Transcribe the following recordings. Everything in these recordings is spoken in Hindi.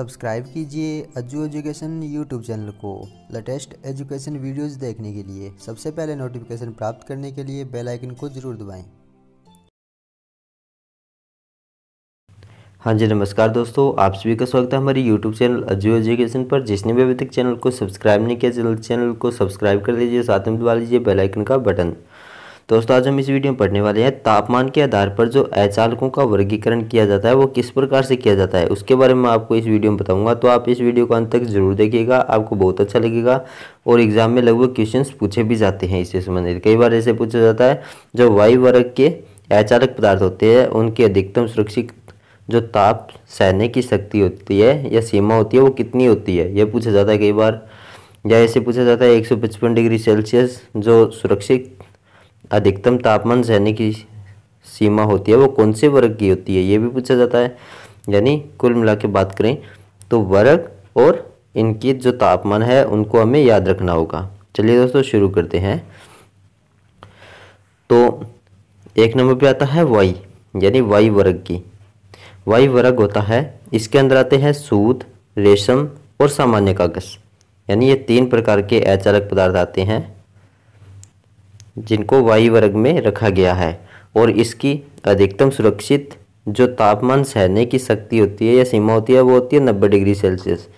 सब्सक्राइब कीजिए अज्जू एजुकेशन यूट्यूब चैनल को लेटेस्ट एजुकेशन वीडियोस देखने के लिए सबसे पहले नोटिफिकेशन प्राप्त करने के लिए बेल आइकन को ज़रूर दबाएं। हाँ जी नमस्कार दोस्तों आप सभी का स्वागत है हमारे YouTube चैनल अजू एजुकेशन पर जिसने भी अभी तक चैनल को सब्सक्राइब नहीं किया चैनल चैनल को सब्सक्राइब कर लीजिए साथ में दबा लीजिए बेलाइकन का बटन दोस्तों आज हम इस वीडियो में पढ़ने वाले हैं तापमान के आधार पर जो अचालकों का वर्गीकरण किया जाता है वो किस प्रकार से किया जाता है उसके बारे में आपको इस वीडियो में बताऊंगा तो आप इस वीडियो को अंत तक जरूर देखिएगा आपको बहुत अच्छा लगेगा और एग्जाम में लगभग क्वेश्चन पूछे भी जाते हैं इससे संबंधित कई बार ऐसे पूछा जाता है जो वायु वर्ग के अचालक पदार्थ होते हैं उनकी अधिकतम सुरक्षित जो ताप सहने की शक्ति होती है या सीमा होती है वो कितनी होती है यह पूछा जाता है कई बार या ऐसे पूछा जाता है 155 डिग्री सेल्सियस जो सुरक्षित अधिकतम तापमान सहने की सीमा होती है वो कौन से वर्ग की होती है ये भी पूछा जाता है यानी कुल मिला के बात करें तो वर्ग और इनकी जो तापमान है उनको हमें याद रखना होगा चलिए दोस्तों शुरू करते हैं तो एक नंबर पे आता है वाई यानी वाई वर्ग की वाई वर्ग होता है इसके अंदर आते हैं सूद रेशम और सामान्य कागज यानी ये तीन प्रकार के अचारक पदार्थ आते हैं जिनको वायु वर्ग में रखा गया है और इसकी अधिकतम सुरक्षित जो तापमान सहने की शक्ति होती है या सीमा होती है वो होती है नब्बे डिग्री सेल्सियस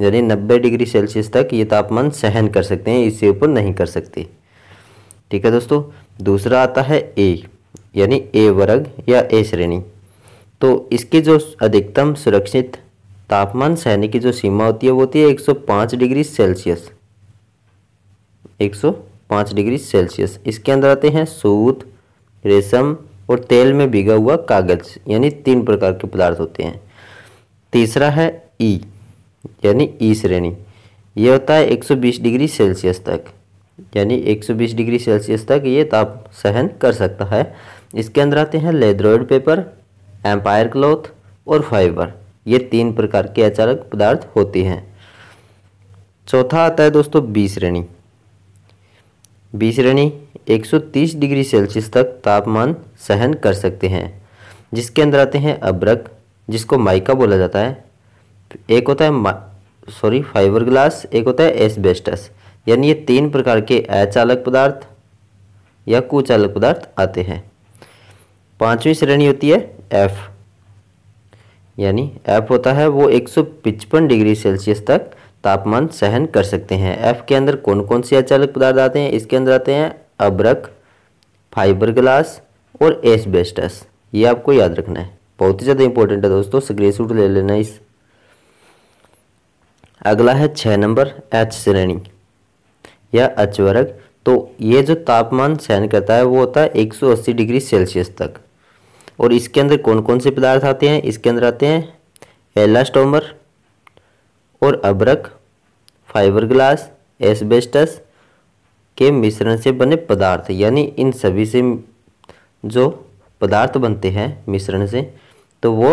यानी नब्बे डिग्री सेल्सियस तक ये तापमान सहन कर सकते हैं इससे ऊपर नहीं कर सकते ठीक है दोस्तों दूसरा आता है ए यानी ए वर्ग या ए श्रेणी तो इसकी जो अधिकतम सुरक्षित तापमान सहने की जो सीमा होती है वो होती है 105 डिग्री सेल्सियस पाँच डिग्री सेल्सियस इसके अंदर आते हैं सूत रेशम और तेल में भिगा हुआ कागज यानी तीन प्रकार के पदार्थ होते हैं तीसरा है ई यानी ई श्रेणी ये होता है 120 डिग्री सेल्सियस तक यानी 120 डिग्री सेल्सियस तक ये ताप सहन कर सकता है इसके अंदर आते हैं लेद्रोइड पेपर एम्पायर क्लॉथ और फाइबर ये तीन प्रकार के अचारक पदार्थ होते हैं चौथा आता है दोस्तों बी श्रेणी बी श्रेणी 130 डिग्री सेल्सियस तक तापमान सहन कर सकते हैं जिसके अंदर आते हैं अब्रक जिसको माइका बोला जाता है एक होता है सॉरी फाइबर ग्लास एक होता है एसबेस्टस यानी ये तीन प्रकार के अचालक पदार्थ या कुचालक पदार्थ आते हैं पांचवी श्रेणी होती है एफ यानी एफ होता है वो एक डिग्री सेल्सियस तक तापमान सहन कर सकते हैं एफ के अंदर कौन कौन से अचालक पदार्थ आते हैं इसके अंदर आते हैं अब्रक फाइबर ग्लास और एसबेस्टस ये आपको याद रखना है बहुत ही ज़्यादा इंपॉर्टेंट है दोस्तों स्क्रीनशॉट ले लेना इस अगला है छः नंबर एच श्रेणी या एच वर्ग तो ये जो तापमान सहन करता है वो होता है 180 डिग्री सेल्सियस तक और इसके अंदर कौन कौन से पदार्थ आते हैं इसके अंदर आते हैं एलास्टोमर और अब्रक फाइबर ग्लास एसबेस्टस के मिश्रण से बने पदार्थ यानी इन सभी से जो पदार्थ बनते हैं मिश्रण से तो वो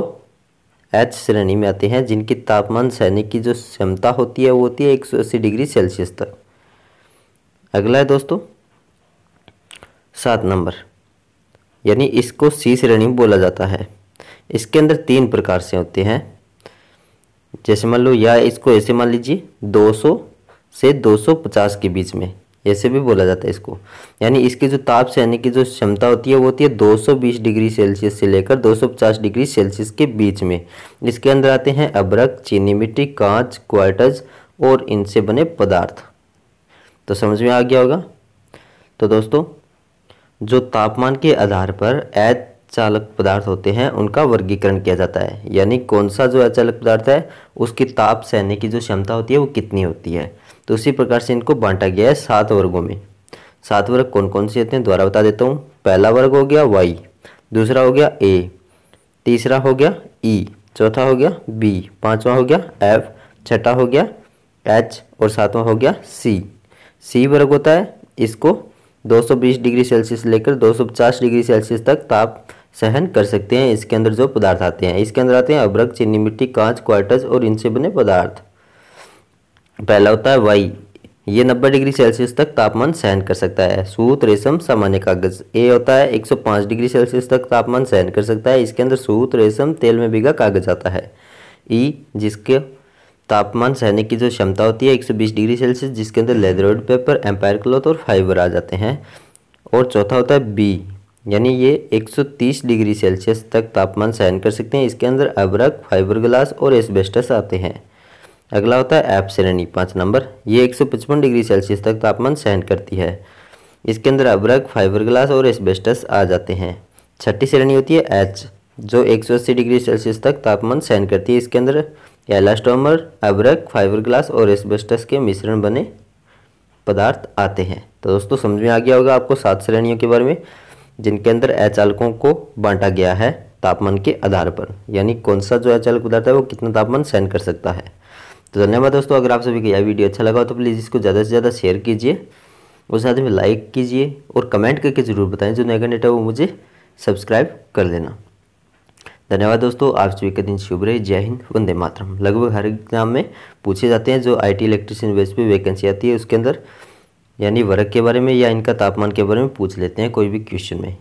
एच श्रेणी में आते हैं जिनकी तापमान सहने की जो क्षमता होती है वो होती है 180 डिग्री सेल्सियस तक अगला है दोस्तों सात नंबर यानी इसको सी श्रेणी बोला जाता है इसके अंदर तीन प्रकार से होते हैं जैसे मान लो या इसको ऐसे मान लीजिए 200 से 250 के बीच में ऐसे भी बोला जाता है इसको यानी इसके जो ताप सहने की जो क्षमता होती है वो होती है 220 डिग्री सेल्सियस से लेकर 250 डिग्री सेल्सियस के बीच में इसके अंदर आते हैं अबरक चीनी मिट्टी कांच क्वार्टज और इनसे बने पदार्थ तो समझ में आ गया होगा तो दोस्तों जो तापमान के आधार पर एच अचालक पदार्थ होते हैं उनका वर्गीकरण किया जाता है यानी कौन सा जो अचालक पदार्थ है उसकी ताप सहने की जो क्षमता होती है वो कितनी होती है तो उसी प्रकार से इनको बांटा गया है सात वर्गों में सात वर्ग कौन कौन से होते हैं द्वारा बता देता हूँ पहला वर्ग हो गया वाई दूसरा हो गया ए तीसरा हो गया ई चौथा हो गया बी पाँचवा हो गया एफ छठा हो गया एच और सातवां हो गया सी सी वर्ग होता है इसको 220 डिग्री सेल्सियस लेकर 250 डिग्री सेल्सियस तक ताप सहन कर सकते हैं इसके अंदर जो पदार्थ आते हैं इसके अंदर आते हैं अब्रक चीनी मिट्टी कांच क्वार्टज और इनसे बने पदार्थ पहला होता है वाई ये 90 डिग्री सेल्सियस तक तापमान सहन कर सकता है सूत रेशम सामान्य कागज ए होता है 105 डिग्री सेल्सियस तक तापमान सहन कर सकता है इसके अंदर सूत रेशम तेल में भीगा कागज आता है ई जिसके तापमान सहने की जो क्षमता होती है 120 डिग्री सेल्सियस जिसके अंदर लेदरोड पेपर एम्पायर क्लॉथ और फाइबर आ जाते हैं और चौथा होता है बी यानी ये 130 डिग्री सेल्सियस तक तापमान सहन कर सकते हैं इसके अंदर अबरक फाइबर ग्लास और एसबेस्टस आते हैं अगला होता है एप्सरनी पाँच नंबर ये 155 डिग्री सेल्सियस तक तापमान सहन करती है इसके अंदर अबरक ग्लास और एसबेस्टस आ जाते हैं छठी श्रेणी होती है एच जो एक डिग्री सेल्सियस तक तापमान सहन करती है इसके अंदर एलास्टोमर अबरक ग्लास और एसबेस्टस के मिश्रण बने पदार्थ आते हैं तो दोस्तों समझ में आ गया होगा आपको सात श्रेणियों के बारे में जिनके अंदर अचालकों को बांटा गया है तापमान के आधार पर यानी कौन सा जो अचालक पदार्थ है वो कितना तापमान सहन कर सकता है तो धन्यवाद दोस्तों अगर आप सभी को यह वीडियो अच्छा लगा हो तो प्लीज़ इसको ज़्यादा से ज़्यादा शेयर कीजिए और साथ में लाइक कीजिए और कमेंट करके ज़रूर बताएं जो नया कंटेंट है वो मुझे सब्सक्राइब कर देना धन्यवाद दोस्तों आप सभी का दिन शुभ रहे जय हिंद वंदे मातरम लगभग हर एग्जाम में पूछे जाते हैं जो आई टी इलेक्ट्रिशियन वेस्ट पर वैकेंसी आती है उसके अंदर यानी वर्ग के बारे में या इनका तापमान के बारे में पूछ लेते हैं कोई भी क्वेश्चन में